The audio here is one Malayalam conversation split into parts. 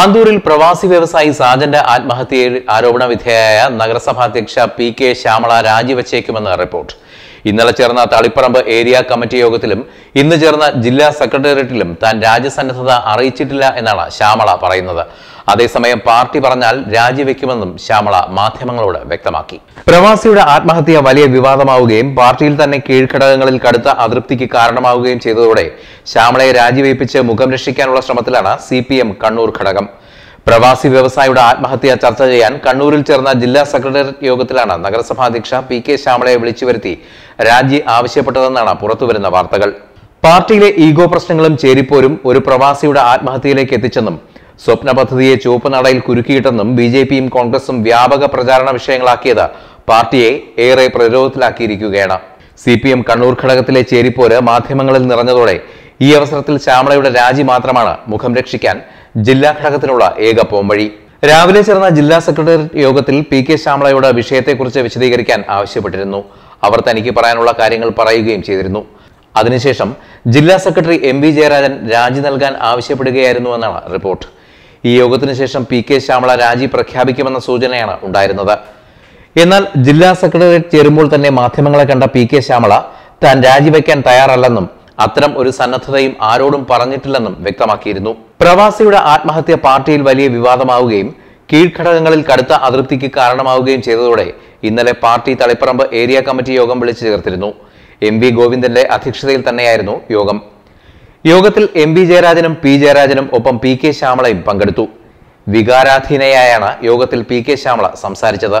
ആന്തൂരിൽ പ്രവാസി വ്യവസായി സാജന്റെ ആത്മഹത്യയിൽ ആരോപണ വിധേയയായ നഗരസഭാധ്യക്ഷ പി കെ ശ്യാമള രാജിവച്ചേക്കുമെന്ന് റിപ്പോർട്ട് ഇന്നലെ ചേർന്ന തളിപ്പറമ്പ് ഏരിയ കമ്മിറ്റി യോഗത്തിലും ഇന്ന് ചേർന്ന ജില്ലാ സെക്രട്ടേറിയറ്റിലും താൻ രാജ്യസന്നദ്ധത അറിയിച്ചിട്ടില്ല എന്നാണ് ശ്യാമള പറയുന്നത് അതേസമയം പാർട്ടി പറഞ്ഞാൽ രാജിവെക്കുമെന്നും ശ്യാമള മാധ്യമങ്ങളോട് വ്യക്തമാക്കി പ്രവാസിയുടെ ആത്മഹത്യ വലിയ വിവാദമാവുകയും പാർട്ടിയിൽ തന്നെ കീഴ്ഘടകങ്ങളിൽ കടുത്ത അതൃപ്തിക്ക് കാരണമാവുകയും ചെയ്തതോടെ ശ്യാമളയെ രാജിവെപ്പിച്ച് മുഖം രക്ഷിക്കാനുള്ള ശ്രമത്തിലാണ് സി കണ്ണൂർ ഘടകം പ്രവാസി വ്യവസായിയുടെ ആത്മഹത്യ ചർച്ച ചെയ്യാൻ കണ്ണൂരിൽ ചേർന്ന ജില്ലാ സെക്രട്ടേറിയറ്റ് യോഗത്തിലാണ് നഗരസഭാ അധ്യക്ഷ പി കെ ശ്യാമളയെ വിളിച്ചു വരുത്തി രാജി ആവശ്യപ്പെട്ടതെന്നാണ് പുറത്തുവരുന്ന വാർത്തകൾ പാർട്ടിയിലെ ഈഗോ പ്രശ്നങ്ങളും ചേരിപ്പോരും ഒരു പ്രവാസിയുടെ ആത്മഹത്യയിലേക്ക് എത്തിച്ചെന്നും സ്വപ്ന പദ്ധതിയെ ചുവപ്പ് നടയിൽ കുരുക്കിയിട്ടെന്നും ബി ജെ പിയും കോൺഗ്രസും വ്യാപക പ്രചാരണ വിഷയങ്ങളാക്കിയത് പാർട്ടിയെ ഏറെ പ്രതിരോധത്തിലാക്കിയിരിക്കുകയാണ് സി പി എം കണ്ണൂർ ഘടകത്തിലെ ചേരിപ്പോര് മാധ്യമങ്ങളിൽ നിറഞ്ഞതോടെ ഈ അവസരത്തിൽ ശ്യാമളയുടെ രാജി മാത്രമാണ് മുഖം രക്ഷിക്കാൻ ജില്ലാ ഘടകത്തിനുള്ള ഏക പോംവഴി രാവിലെ ചേർന്ന ജില്ലാ സെക്രട്ടേറിയറ്റ് യോഗത്തിൽ പി കെ ശ്യാമളയോട് വിഷയത്തെക്കുറിച്ച് വിശദീകരിക്കാൻ ആവശ്യപ്പെട്ടിരുന്നു അവർ തനിക്ക് പറയാനുള്ള കാര്യങ്ങൾ പറയുകയും ചെയ്തിരുന്നു അതിനുശേഷം ജില്ലാ സെക്രട്ടറി എം വി ജയരാജൻ രാജി നൽകാൻ ആവശ്യപ്പെടുകയായിരുന്നു എന്നാണ് റിപ്പോർട്ട് ഈ യോഗത്തിന് ശേഷം പി കെ ശ്യാമള രാജി പ്രഖ്യാപിക്കുമെന്ന സൂചനയാണ് ഉണ്ടായിരുന്നത് എന്നാൽ ജില്ലാ സെക്രട്ടേറിയറ്റ് ചേരുമ്പോൾ തന്നെ മാധ്യമങ്ങളെ കണ്ട പി കെ ശ്യാമള താൻ രാജിവെക്കാൻ തയ്യാറല്ലെന്നും അത്തരം ഒരു സന്നദ്ധതയും ആരോടും പറഞ്ഞിട്ടില്ലെന്നും വ്യക്തമാക്കിയിരുന്നു പ്രവാസിയുടെ ആത്മഹത്യ പാർട്ടിയിൽ വലിയ വിവാദമാവുകയും കീഴ്ഘടകങ്ങളിൽ കടുത്ത അതൃപ്തിക്ക് കാരണമാവുകയും ചെയ്തതോടെ ഇന്നലെ പാർട്ടി തളിപ്പറമ്പ് ഏരിയ കമ്മിറ്റി യോഗം വിളിച്ചു ചേർത്തിരുന്നു എം വി ഗോവിന്ദന്റെ അധ്യക്ഷതയിൽ തന്നെയായിരുന്നു യോഗം യോഗത്തിൽ എം വി ജയരാജനും പി ജയരാജനും ഒപ്പം പി കെ ശ്യാമളയും പങ്കെടുത്തു വികാരാധീനയായാണ് യോഗത്തിൽ പി കെ ശ്യാമള സംസാരിച്ചത്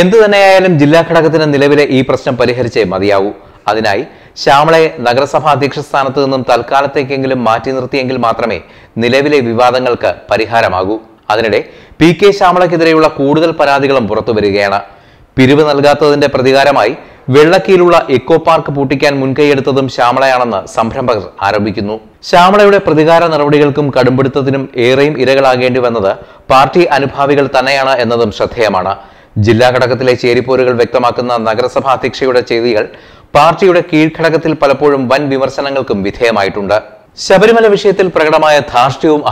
എന്തു തന്നെയായാലും ജില്ലാ ഘടകത്തിന് നിലവിലെ ഈ പ്രശ്നം പരിഹരിച്ചേ മതിയാവൂ അതിനായി ശ്യാമളെ നഗരസഭാ അധ്യക്ഷ സ്ഥാനത്ത് നിന്നും തൽക്കാലത്തേക്കെങ്കിലും മാറ്റി നിർത്തിയെങ്കിൽ മാത്രമേ നിലവിലെ വിവാദങ്ങൾക്ക് പരിഹാരമാകൂ അതിനിടെ പി കെ ശ്യാമളക്കെതിരെയുള്ള കൂടുതൽ പരാതികളും പുറത്തുവരികയാണ് പിരിവ് നൽകാത്തതിന്റെ പ്രതികാരമായി വെള്ളക്കീലുള്ള എക്കോ പാർക്ക് പൂട്ടിക്കാൻ മുൻകൈയെടുത്തതും ശ്യാമളയാണെന്ന് സംരംഭകർ ആരോപിക്കുന്നു ശ്യാമളയുടെ പ്രതികാര നടപടികൾക്കും കടുംപിടുത്തത്തിനും ഏറെയും ഇരകളാകേണ്ടി വന്നത് പാർട്ടി അനുഭാവികൾ തന്നെയാണ് എന്നതും ശ്രദ്ധേയമാണ് ജില്ലാ ഘടകത്തിലെ ചേരിപ്പോരുകൾ വ്യക്തമാക്കുന്ന നഗരസഭാ അധ്യക്ഷയുടെ ചെയ്തികൾ പാർട്ടിയുടെ കീഴ്ഘടകത്തിൽ പലപ്പോഴും വൻ വിമർശനങ്ങൾക്കും വിധേയമായിട്ടുണ്ട് ശബരിമല വിഷയത്തിൽ പ്രകടമായ ധാർഷ്ട്യവും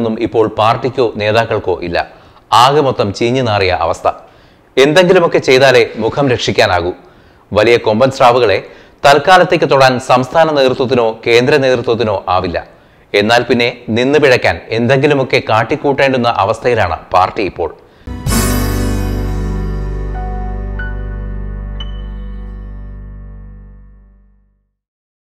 ഒന്നും ഇപ്പോൾ പാർട്ടിക്കോ നേതാക്കൾക്കോ ഇല്ല ആകെ മൊത്തം ചീഞ്ഞു നാറിയ അവസ്ഥ എന്തെങ്കിലുമൊക്കെ ചെയ്താലേ മുഖം രക്ഷിക്കാനാകൂ വലിയ കൊമ്പൻ സ്രാവുകളെ തൽക്കാലത്തേക്ക് തൊടാൻ സംസ്ഥാന നേതൃത്വത്തിനോ കേന്ദ്ര നേതൃത്വത്തിനോ ആവില്ല എന്നാൽ പിന്നെ നിന്ന് പിഴയ്ക്കാൻ എന്തെങ്കിലുമൊക്കെ കാട്ടിക്കൂട്ടേണ്ടുന്ന അവസ്ഥയിലാണ് പാർട്ടി ഇപ്പോൾ